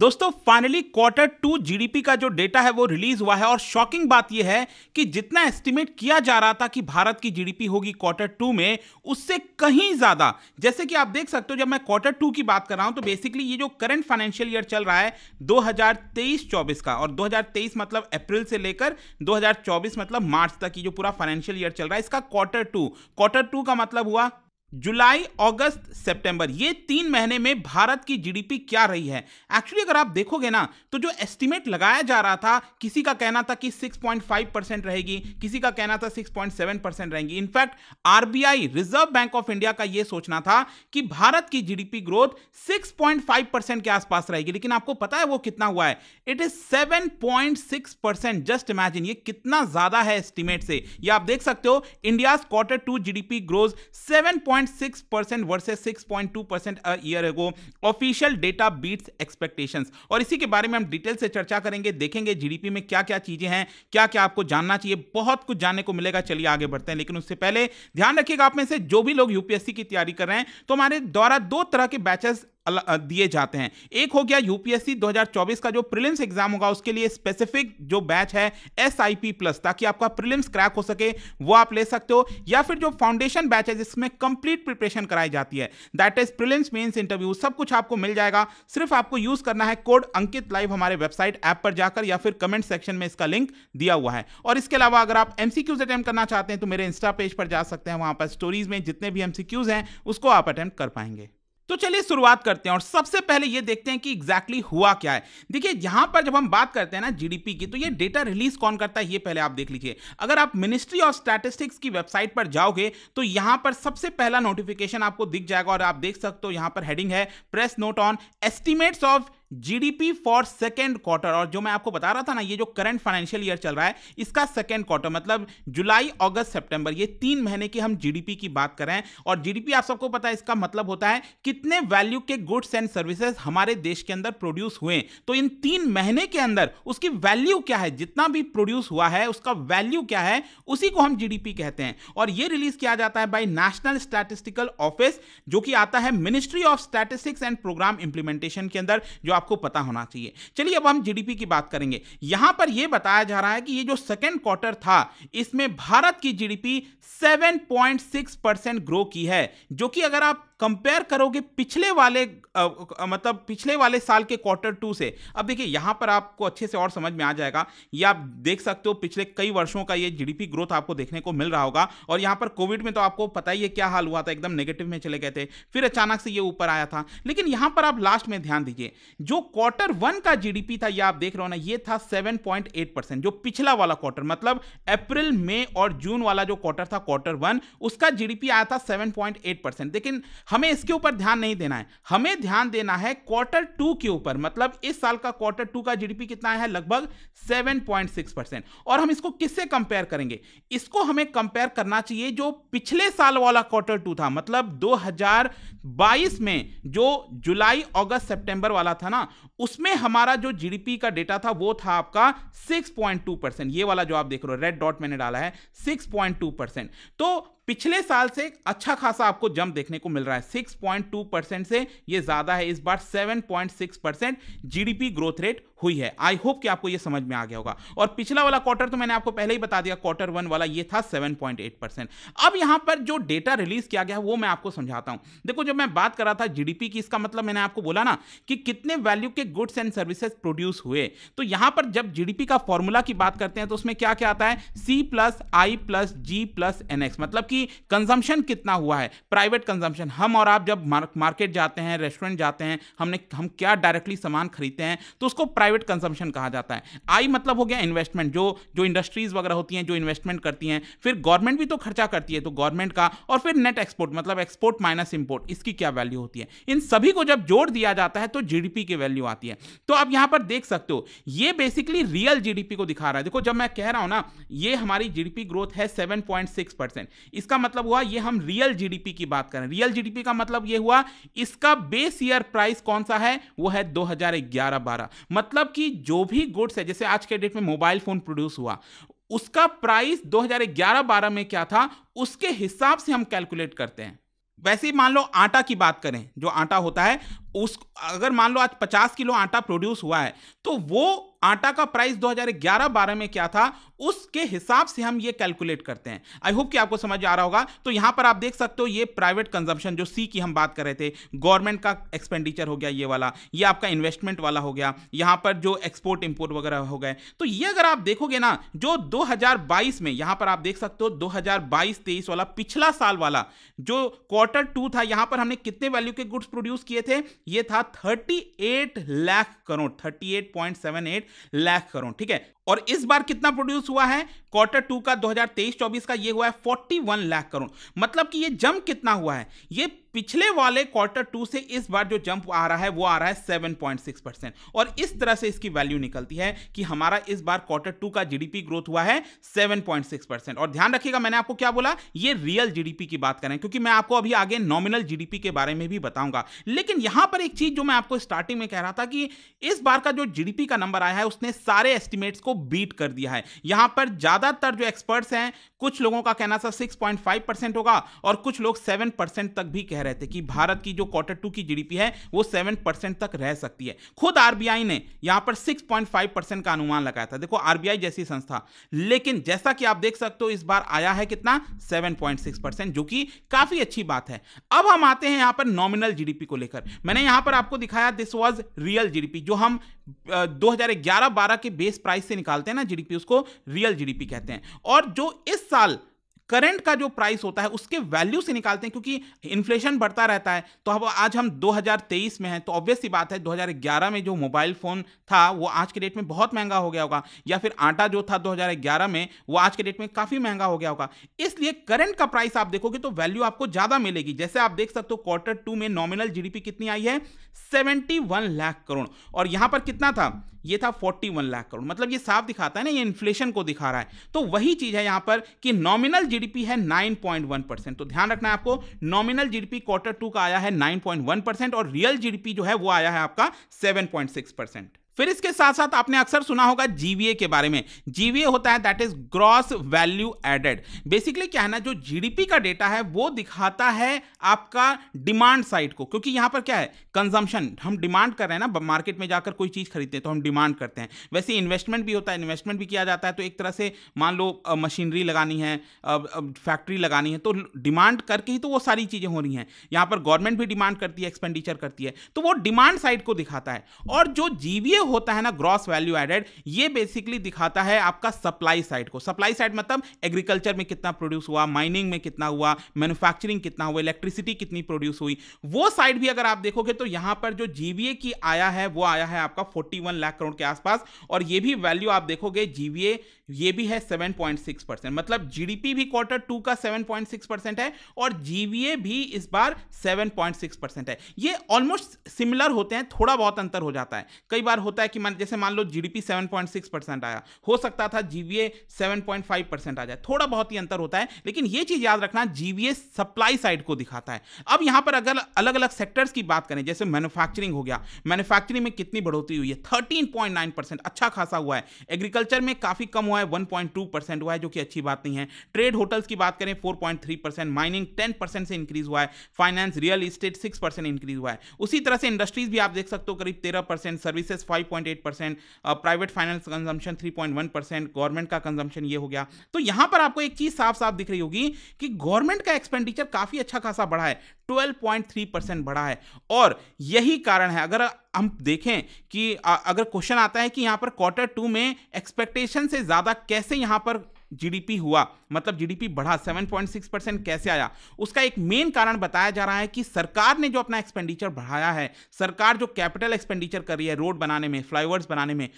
दोस्तों finally quarter two GDP का जो डेटा है वो रिलीज हुआ है और शॉकिंग बात यह है कि जितना एस्टिमेट किया जा रहा था कि भारत की जीडीपी होगी क्वार्टर टू में उससे कहीं ज्यादा जैसे कि आप देख सकते हो जब मैं क्वार्टर टू की बात कर रहा हूं तो बेसिकली ये जो करंट फाइनेंशियल ईयर चल रहा है 2023-24 का और 2023 मतलब अप्रैल से लेकर 2024 मतलब मार्च तक ये जो पूरा फाइनेंशियल ईयर चल रहा है इसका क्वार्टर टू क्वार्टर टू का मतलब हुआ जुलाई अगस्त सितंबर ये तीन महीने में भारत की जीडीपी क्या रही है एक्चुअली अगर आप देखोगे ना तो जो एस्टिमेट लगाया जा रहा था किसी का कहना था कि 6.5 परसेंट रहेगी किसी का कहना था 6.7 परसेंट रहेगी in fact RBI Reserve Bank of India का यह सोचना था कि भारत की जीडीपी ग्रोथ 6.5 परसेंट के आसपास रहेगी लेकिन आपको पता है वो कितना हुआ है it is seven percent just imagine ये कितना ज्यादा है एस्टिमेट से ये आप देख सकते हो India quarter two GDP growth seven 6.6 percent versus 6.2 percent year ago official data beats expectations और इसी के बारे में हम डिटेल से चर्चा करेंगे देखेंगे जीडीपी में क्या क्या चीजें हैं क्या क्या आपको जानना चाहिए बहुत कुछ जानने को मिलेगा चलिए आगे बढ़ते हैं लेकिन उससे पहले ध्यान रखिएगा आप में से जो भी लोग यूपीएससी की तैयारी कर रहे हैं तो हमारे द्वारा दो तरह के बैचेस दिए जाते हैं एक हो गया यूपीएससी 2024 का जो प्रीलिम्स एग्जाम होगा उसके लिए स्पेसिफिक जो बैच है एस प्लस ताकि आपका प्रीलिम्स क्रैक हो सके वो आप ले सकते हो या फिर जो फाउंडेशन बैच है जिसमें कंप्लीट प्रिपरेशन कराई जाती है that is prelims mains interview सब कुछ आपको मिल जाएगा सिर्फ आपको यूज करना है कोड अंकित लाइव हमारे वेबसाइट ऐप पर जाकर या फिर कमेंट सेक्शन में इसका लिंक दिया हुआ है और इसके अलावा अगर आप एमसीक्यूज अटेम्प्ट करना चाहते हैं तो मेरे इंस्टा पेज पर जा सकते हैं वहां पर स्टोरीज में जितने भी एमसीक्यूज हैं उसको आप अटेम्प्ट कर पाएंगे तो चलिए शुरुआत करते हैं और सबसे पहले ये देखते हैं कि एग्जैक्टली exactly हुआ क्या है देखिए यहां पर जब हम बात करते हैं ना जीडीपी की तो ये डेटा रिलीज कौन करता है ये पहले आप देख लीजिए अगर आप मिनिस्ट्री ऑफ स्टैटिस्टिक्स की वेबसाइट पर जाओगे तो यहां पर सबसे पहला नोटिफिकेशन आपको दिख जाएगा और आप देख सकते हो यहां पर हेडिंग है press note on estimates of GDP for second quarter और जो मैं आपको बता रहा था ना ये जो करंट फाइनेंशियल ईयर चल रहा है इसका सेकेंड क्वार्टर मतलब जुलाई अगस्त सितंबर ये तीन महीने की हम जीडीपी की बात कर रहे हैं और जीडीपी आप सबको पता है इसका मतलब होता है कितने वैल्यू के गुड्स एंड सर्विसेज हमारे देश के अंदर प्रोड्यूस हुए तो इन तीन महीने के अंदर उसकी वैल्यू क्या है जितना भी प्रोड्यूस हुआ है उसका वैल्यू क्या है उसी को हम जीडीपी कहते हैं और ये रिलीज किया जाता है बाई नेशनल स्टैटिस्टिकल ऑफिस जो कि आता है ministry of statistics and programme implementation के अंदर जो आपको पता होना चाहिए चलिए अब हम जीडीपी की बात करेंगे यहां पर यह बताया जा रहा है कि ये जो सेकेंड क्वार्टर था इसमें भारत की जीडीपी 7.6 परसेंट ग्रो की है जो कि अगर आप कंपेयर करोगे पिछले वाले आ, मतलब पिछले वाले साल के क्वार्टर टू से अब देखिए यहाँ पर आपको अच्छे से और समझ में आ जाएगा ये आप देख सकते हो पिछले कई वर्षों का ये जीडीपी ग्रोथ आपको देखने को मिल रहा होगा और यहाँ पर कोविड में तो आपको पता ही है क्या हाल हुआ था एकदम नेगेटिव में चले गए थे फिर अचानक से ये ऊपर आया था लेकिन यहाँ पर आप लास्ट में ध्यान दीजिए जो क्वार्टर वन का जीडीपी था यह आप देख रहे हो ना ये था सेवन परसेंट जो पिछला वाला क्वार्टर मतलब अप्रैल मई और जून वाला जो क्वार्टर था क्वार्टर वन उसका जीडीपी आया था सेवन परसेंट लेकिन हमें इसके ऊपर ध्यान नहीं देना है हमें ध्यान देना है क्वार्टर टू के ऊपर मतलब इस साल का क्वार्टर टू का जीडीपी कितना है लगभग 7.6 परसेंट और हम इसको किससे कंपेयर करेंगे इसको हमें कंपेयर करना चाहिए जो पिछले साल वाला क्वार्टर टू था मतलब 2022 में जो जुलाई अगस्त सितंबर वाला था ना उसमें हमारा जो जीडीपी का डेटा था वो था आपका 6.2 परसेंट ये वाला जो आप देख रहे हो रेड डॉट मैंने डाला है 6.2 परसेंट तो पिछले साल से अच्छा खासा आपको जंप देखने को मिल रहा है 6.2 परसेंट से ये ज़्यादा है इस बार 7.6 परसेंट जीडीपी ग्रोथ रेट हुई है आई होप कि आपको ये समझ में आ गया होगा और पिछला वाला क्वार्टर तो मैंने आपको पहले ही बता दिया क्वार्टर वन वाला ये था 7.8 परसेंट अब यहां पर जो डेटा रिलीज किया गया वो मैं आपको समझाता हूं देखो जब मैं बात कर रहा था जीडीपी की इसका मतलब मैंने आपको बोला ना कि कितने वैल्यू के गुड्स एंड सर्विसेज प्रोड्यूस हुए तो यहां पर जब जीडीपी का फॉर्मूला की बात करते हैं तो उसमें क्या क्या आता है C plus I plus G plus NX मतलब आपकी कंजम्पशन कितना हुआ है प्राइवेट कंजम्पशन हम और आप जब मार्केट जाते हैं रेस्टोरेंट जाते हैं हमने हम क्या डायरेक्टली सामान खरीदते हैं तो उसको प्राइवेट कंजम्पशन कहा जाता है आई मतलब हो गया इन्वेस्टमेंट जो जो इंडस्ट्रीज वगैरह होती हैं जो इन्वेस्टमेंट करती हैं फिर गवर्नमेंट भी तो खर्चा करती है तो गवर्नमेंट का और फिर नेट एक्सपोर्ट मतलब एक्सपोर्ट माइनस इंपोर्ट इसकी क्या वैल्यू होती है इन सभी को जब जोड़ दिया जाता है तो जीडीपी की वैल्यू आती है तो आप यहां पर देख सकते हो ये बेसिकली रियल जीडीपी को दिखा रहा है देखो जब मैं कह रहा हूं ना ये हमारी जीडीपी ग्रोथ है 7.6 परसेंट इसका मतलब हुआ ये हम रियल जीडीपी की बात करें रियल जीडीपी का मतलब ये हुआ इसका बेस ईयर प्राइस कौन सा है वो है 2011-12 मतलब कि जो भी गुड्स है जैसे आज के डेट में मोबाइल फोन प्रोड्यूस हुआ उसका प्राइस 2011-12 में क्या था उसके हिसाब से हम कैलकुलेट करते हैं वैसे मान लो आटा की बात करें जो आटा होता है उस अगर मान लो आज 50 किलो आटा प्रोड्यूस हुआ है तो वो आटा का प्राइस 2011-12 में क्या था उसके हिसाब से हम ये कैलकुलेट करते हैं आई होप कि आपको समझ आ रहा होगा तो यहां पर आप देख सकते हो ये प्राइवेट कंजम्पशन जो सी की हम बात कर रहे थे गवर्नमेंट का एक्सपेंडिचर हो गया ये वाला ये आपका इन्वेस्टमेंट वाला हो गया यहां पर जो एक्सपोर्ट इंपोर्ट वगैरह हो गए तो ये अगर आप देखोगे ना जो दो में यहां पर आप देख सकते हो दो हजार वाला पिछला साल वाला जो क्वार्टर टू था यहां पर हमने कितने वैल्यू के गुड्स प्रोड्यूस किए थे ये था 38 लाख करोड़ 38.78 लाख करोड़ ठीक है और इस बार कितना प्रोड्यूस हुआ है क्वार्टर टू का 2023-24 का ये हुआ है 41 लाख करोड़ मतलब कि ये जंप कितना हुआ है ये पिछले वाले क्वार्टर टू से इस बार जो जंप आ रहा है वो आ रहा है 7.6 परसेंट और इस तरह से इसकी वैल्यू निकलती है कि हमारा इस बार क्वार्टर टू का जीडीपी ग्रोथ हुआ है 7.6 परसेंट और ध्यान रखिएगा मैंने आपको क्या बोला ये रियल जीडीपी की बात करें क्योंकि मैं आपको अभी आगे नॉमिनल जीडीपी के बारे में भी बताऊंगा लेकिन यहां पर एक चीज जो मैं आपको स्टार्टिंग में कह रहा था कि इस बार का जो जीडीपी का नंबर आया है उसने सारे एस्टिमेट्स को को बीट कर दिया है यहां पर ज्यादातर जो एक्सपर्ट्स हैं कुछ लोगों का कहना था 6.5 परसेंट होगा और कुछ लोग 7 परसेंट तक भी कह रहे थे कि भारत की जो क्वार्टर टू की जीडीपी है वो 7 परसेंट तक रह सकती है खुद आरबीआई ने यहां पर 6.5 परसेंट का अनुमान लगाया था देखो आरबीआई जैसी संस्था लेकिन जैसा कि आप देख सकते हो इस बार आया है कितना सेवन जो कि काफी अच्छी बात है अब हम आते हैं यहां पर नॉमिनल जीडीपी को लेकर मैंने यहां पर आपको दिखाया दिस वॉज रियल जीडीपी जो हम 2011-12 के बेस प्राइस से निकालते हैं ना जीडीपी उसको रियल जीडीपी कहते हैं और जो इस साल करंट का जो प्राइस होता है उसके वैल्यू से निकालते हैं क्योंकि इन्फ्लेशन बढ़ता रहता है तो अब आज हम 2023 में हैं तो ऑब्वियस सी बात है 2011 में जो मोबाइल फ़ोन था वो आज के डेट में बहुत महंगा हो गया होगा या फिर आटा जो था 2011 में वो आज के डेट में काफ़ी महंगा हो गया होगा इसलिए करंट का प्राइस आप देखोगे तो वैल्यू आपको ज़्यादा मिलेगी जैसे आप देख सकते हो क्वार्टर टू में नॉमिनल जी कितनी आई है सेवेंटी लाख करोड़ और यहाँ पर कितना था ये था 41 लाख करोड़ मतलब ये साफ दिखाता है ना ये इन्फ्लेशन को दिखा रहा है तो वही चीज़ है यहां पर कि नॉमिनल जीडीपी है 9.1 परसेंट तो ध्यान रखना है आपको नॉमिनल जीडीपी क्वार्टर टू का आया है 9.1 परसेंट और रियल जीडीपी जो है वो आया है आपका 7.6 परसेंट फिर इसके साथ साथ आपने अक्सर सुना होगा जीवीए के बारे में जीवीए होता है that is gross value added basically क्या है ना जो जीडीपी का डेटा है वो दिखाता है आपका डिमांड साइड को क्योंकि यहां पर क्या है कंजम्पशन हम डिमांड कर रहे हैं ना मार्केट में जाकर कोई चीज़ खरीदते हैं तो हम डिमांड करते हैं वैसे इन्वेस्टमेंट भी होता है इन्वेस्टमेंट भी किया जाता है तो एक तरह से मान लो मशीनरी लगानी है फैक्ट्री लगानी है तो डिमांड करके ही तो वो सारी चीज़ें हो रही हैं यहां पर गवर्नमेंट भी डिमांड करती है एक्सपेंडिचर करती है तो वो डिमांड साइड को दिखाता है और जो जीवीए होता है ना ग्रॉस वैल्यू एडेड ये बेसिकली दिखाता है आपका सप्लाई साइड को सप्लाई साइड मतलब एग्रीकल्चर में कितना प्रोड्यूस हुआ माइनिंग में कितना हुआ मैन्युफैक्चरिंग कितना हुआ इलेक्ट्रिसिटी कितनी प्रोड्यूस हुई वो साइड भी अगर आप देखोगे तो यहां पर जो जीवीए की आया है वो आया है आपका 41 लाख करोड़ के आसपास और ये भी वैल्यू आप देखोगे जीवीए ये भी है 7.6 परसेंट मतलब जीडीपी भी क्वार्टर टू का 7.6 परसेंट है और जीवीए भी इस बार 7.6 परसेंट है ये ऑलमोस्ट सिमिलर होते हैं थोड़ा बहुत अंतर हो जाता है कई बार होता है कि मान जैसे मान लो जीडीपी 7.6 परसेंट आया हो सकता था जीवीए 7.5 परसेंट आ जाए थोड़ा बहुत ही अंतर होता है लेकिन ये चीज़ याद रखना जीवीए सप्लाई साइड को दिखाता है अब यहाँ पर अगर अलग अलग सेक्टर्स की बात करें जैसे मैनुफैक्चरिंग हो गया मैनुफैक्चरिंग में कितनी बढ़ोतरी हुई है थर्टीन अच्छा खासा हुआ है एग्रीकल्चर में काफ़ी कम हुआ है हुआ है 1.2 परसेंट हुआ है जो कि अच्छी बात नहीं है ट्रेड होटल्स की बात करें 4.3 परसेंट माइनिंग 10 परसेंट से इंक्रीज हुआ है finance real estate six percent increase हुआ है उसी तरह से इंडस्ट्रीज भी आप देख सकते हो करीब तेरह percent services five point eight percent private finance consumption three point one percent government का कंजम्पन ये हो गया तो यहां पर आपको एक चीज साफ साफ दिख रही होगी कि गवर्नमेंट का एक्सपेंडिचर काफी अच्छा खासा बढ़ा है 12.3 परसेंट बढ़ा है और यही कारण है अगर हम देखें कि अगर क्वेश्चन आता है कि यहाँ पर क्वार्टर टू में एक्सपेक्टेशन से ज़्यादा कैसे यहाँ पर जीडीपी हुआ मतलब जीडीपी बढ़ा 7.6 परसेंट कैसे आया उसका एक मेन कारण बताया जा रहा है कि सरकार ने जो अपना एक्सपेंडिचर बढ़ाया है सरकार जो कैपिटल एक्सपेंडिचर कर रही है रोड बनाने में फ्लाईओवर्स बनाने में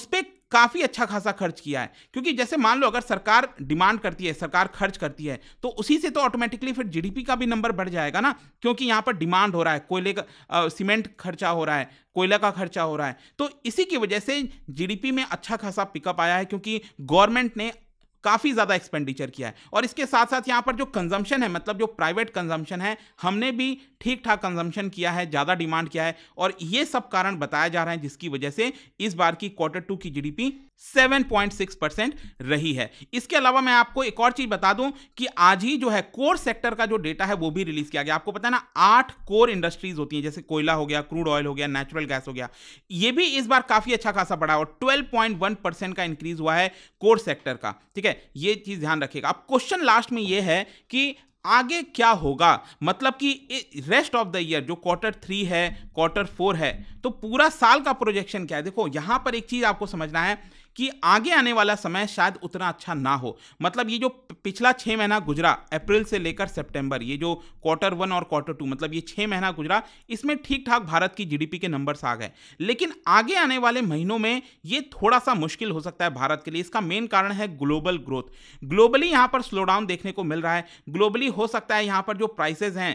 उस पर काफ़ी अच्छा खासा खर्च किया है क्योंकि जैसे मान लो अगर सरकार डिमांड करती है सरकार खर्च करती है तो उसी से तो ऑटोमेटिकली फिर जीडीपी का भी नंबर बढ़ जाएगा ना क्योंकि यहाँ पर डिमांड हो रहा है कोयले का सीमेंट खर्चा हो रहा है कोयला का खर्चा हो रहा है तो इसी की वजह से जीडीपी में अच्छा खासा पिकअप आया है क्योंकि गवर्नमेंट ने काफ़ी ज़्यादा एक्सपेंडिचर किया है और इसके साथ साथ यहाँ पर जो कंजम्पशन है मतलब जो प्राइवेट कंजम्पशन है हमने भी ठीक ठाक कंजम्पशन किया है ज़्यादा डिमांड किया है और ये सब कारण बताया जा रहा है जिसकी वजह से इस बार की क्वार्टर टू की जीडीपी 7.6 परसेंट रही है इसके अलावा मैं आपको एक और चीज बता दूं कि आज ही जो है कोर सेक्टर का जो डेटा है वो भी रिलीज किया गया आपको पता है ना आठ कोर इंडस्ट्रीज होती हैं जैसे कोयला हो गया क्रूड ऑयल हो गया नेचुरल गैस हो गया ये भी इस बार काफी अच्छा खासा बढ़ा और 12.1 परसेंट का इंक्रीज हुआ है कोर सेक्टर का ठीक है ये चीज ध्यान रखिएगा अब क्वेश्चन लास्ट में यह है कि आगे क्या होगा मतलब कि रेस्ट ऑफ द ईयर जो क्वार्टर थ्री है क्वार्टर फोर है तो पूरा साल का प्रोजेक्शन क्या है देखो यहां पर एक चीज आपको समझना है कि आगे आने वाला समय शायद उतना अच्छा ना हो मतलब ये जो पिछला छः महीना गुजरा अप्रैल से लेकर सितंबर ये जो क्वार्टर वन और क्वार्टर टू मतलब ये छः महीना गुजरा इसमें ठीक ठाक भारत की जीडीपी के नंबर्स आ गए लेकिन आगे आने वाले महीनों में ये थोड़ा सा मुश्किल हो सकता है भारत के लिए इसका मेन कारण है ग्लोबल ग्रोथ ग्लोबली यहाँ पर स्लो डाउन देखने को मिल रहा है ग्लोबली हो सकता है यहाँ पर जो प्राइसेज हैं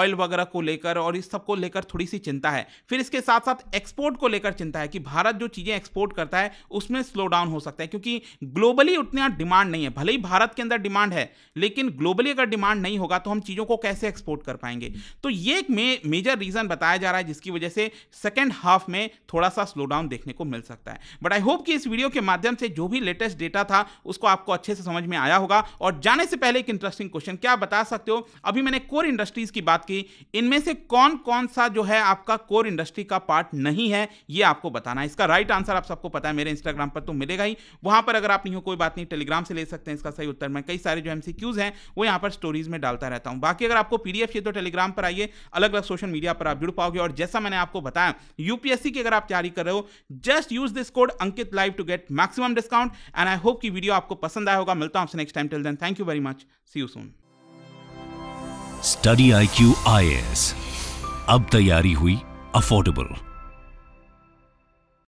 ऑयल वगैरह को लेकर और इस सब को लेकर थोड़ी सी चिंता है फिर इसके साथ साथ एक्सपोर्ट को लेकर चिंता है कि भारत जो चीज़ें एक्सपोर्ट करता है उसमें स्लो डाउन हो सकता है क्योंकि ग्लोबली उतना डिमांड नहीं है भले ही भारत के अंदर डिमांड है लेकिन ग्लोबली अगर डिमांड नहीं होगा तो हम चीज़ों को कैसे एक्सपोर्ट कर पाएंगे तो ये एक मे, मेजर रीज़न बताया जा रहा है जिसकी वजह से सेकेंड हाफ में थोड़ा सा स्लो डाउन देखने को मिल सकता है बट आई होप कि इस वीडियो के माध्यम से जो भी लेटेस्ट डेटा था उसको आपको अच्छे से समझ में आया होगा और जाने से पहले एक इंटरेस्टिंग क्वेश्चन क्या बता सकते हो अभी मैंने कोर इंडस्ट्रीज की बात की इनमें से कौन कौन सा जो है आपका कोर इंडस्ट्री का पार्ट नहीं है ये आपको बताना है इसका राइट आंसर आप सबको पता है मेरे इंस्टाग्राम पर तो मिलेगा ही वहां पर अगर आप नहीं हो कोई बात नहीं टेलीग्राम से ले सकते हैं इसका सही उत्तर मैं कई सारे जो एमसीक्यूज हैं वो यहां पर स्टोरीज में डालता रहता हूं बाकी अगर आपको पीडीएफ चाहिए तो टेलीग्राम पर आइए अलग अलग सोशल मीडिया पर आप जुड़ पाओगे और जैसा मैंने आपको बताया यूपीएससी की अगर आप तैयारी कर रहे हो just use this code Ankit live to get maximum discount and I hope की वीडियो आपको पसंद आया होगा मिलता हूं आपसे next time till then thank you very much see you soon study I Q अब तैयारी हुई अफोर्डेबल